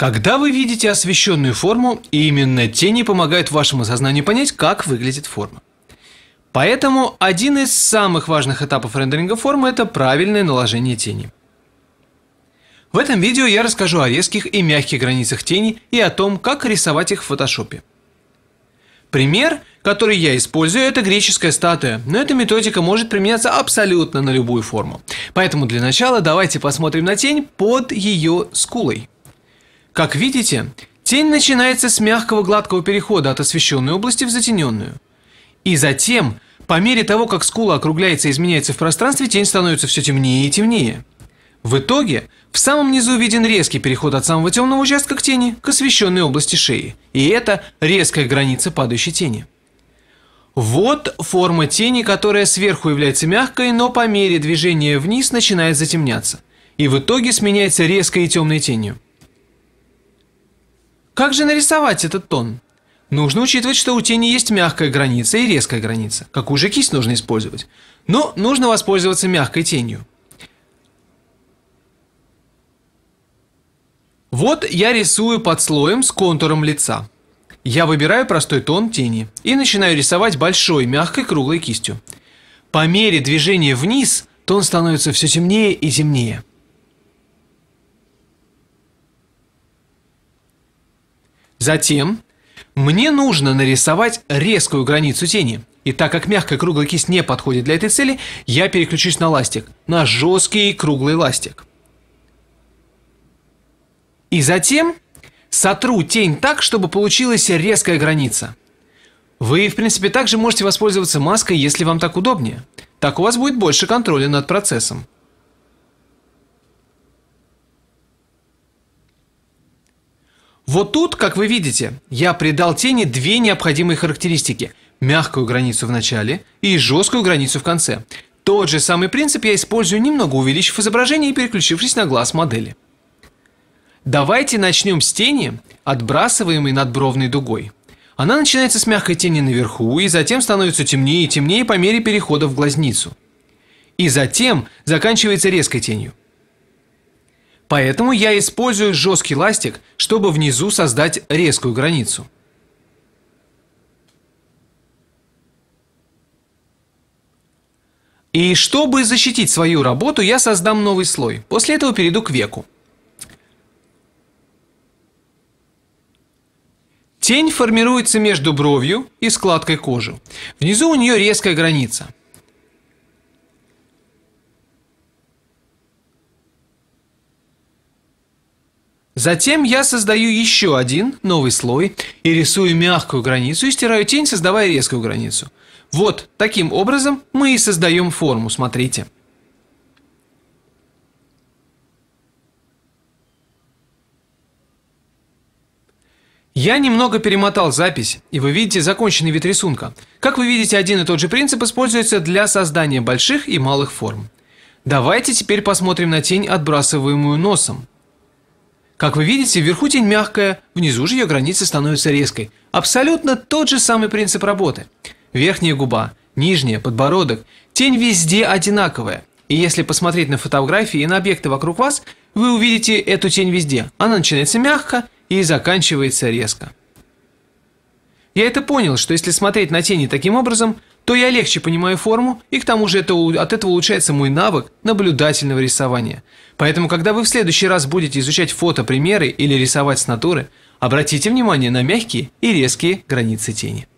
Когда вы видите освещенную форму, именно тени помогают вашему сознанию понять, как выглядит форма. Поэтому один из самых важных этапов рендеринга формы – это правильное наложение тени. В этом видео я расскажу о резких и мягких границах тени и о том, как рисовать их в фотошопе. Пример, который я использую, это греческая статуя, но эта методика может применяться абсолютно на любую форму. Поэтому для начала давайте посмотрим на тень под ее скулой. Как видите, тень начинается с мягкого гладкого перехода от освещенной области в затененную. И затем, по мере того, как скула округляется и изменяется в пространстве, тень становится все темнее и темнее. В итоге, в самом низу виден резкий переход от самого темного участка к тени к освещенной области шеи, и это резкая граница падающей тени. Вот форма тени, которая сверху является мягкой, но по мере движения вниз начинает затемняться, и в итоге сменяется резкой и темной тенью. Как же нарисовать этот тон? Нужно учитывать, что у тени есть мягкая граница и резкая граница. Какую же кисть нужно использовать? Но нужно воспользоваться мягкой тенью. Вот я рисую под слоем с контуром лица. Я выбираю простой тон тени и начинаю рисовать большой мягкой круглой кистью. По мере движения вниз тон становится все темнее и темнее. Затем мне нужно нарисовать резкую границу тени. И так как мягкая круглая кисть не подходит для этой цели, я переключусь на ластик, на жесткий круглый ластик. И затем сотру тень так, чтобы получилась резкая граница. Вы, в принципе, также можете воспользоваться маской, если вам так удобнее. Так у вас будет больше контроля над процессом. Вот тут, как вы видите, я придал тени две необходимые характеристики. Мягкую границу в начале и жесткую границу в конце. Тот же самый принцип я использую, немного увеличив изображение и переключившись на глаз модели. Давайте начнем с тени, отбрасываемой надбровной дугой. Она начинается с мягкой тени наверху и затем становится темнее и темнее по мере перехода в глазницу. И затем заканчивается резкой тенью. Поэтому я использую жесткий ластик, чтобы внизу создать резкую границу. И чтобы защитить свою работу, я создам новый слой. После этого перейду к веку. Тень формируется между бровью и складкой кожи. Внизу у нее резкая граница. Затем я создаю еще один новый слой и рисую мягкую границу и стираю тень, создавая резкую границу. Вот таким образом мы и создаем форму, смотрите. Я немного перемотал запись, и вы видите законченный вид рисунка. Как вы видите, один и тот же принцип используется для создания больших и малых форм. Давайте теперь посмотрим на тень, отбрасываемую носом. Как вы видите, вверху тень мягкая, внизу же ее граница становится резкой. Абсолютно тот же самый принцип работы. Верхняя губа, нижняя, подбородок, тень везде одинаковая. И если посмотреть на фотографии и на объекты вокруг вас, вы увидите эту тень везде. Она начинается мягко и заканчивается резко. Я это понял, что если смотреть на тени таким образом, то я легче понимаю форму, и к тому же это, от этого улучшается мой навык наблюдательного рисования. Поэтому, когда вы в следующий раз будете изучать фотопримеры или рисовать с натуры, обратите внимание на мягкие и резкие границы тени.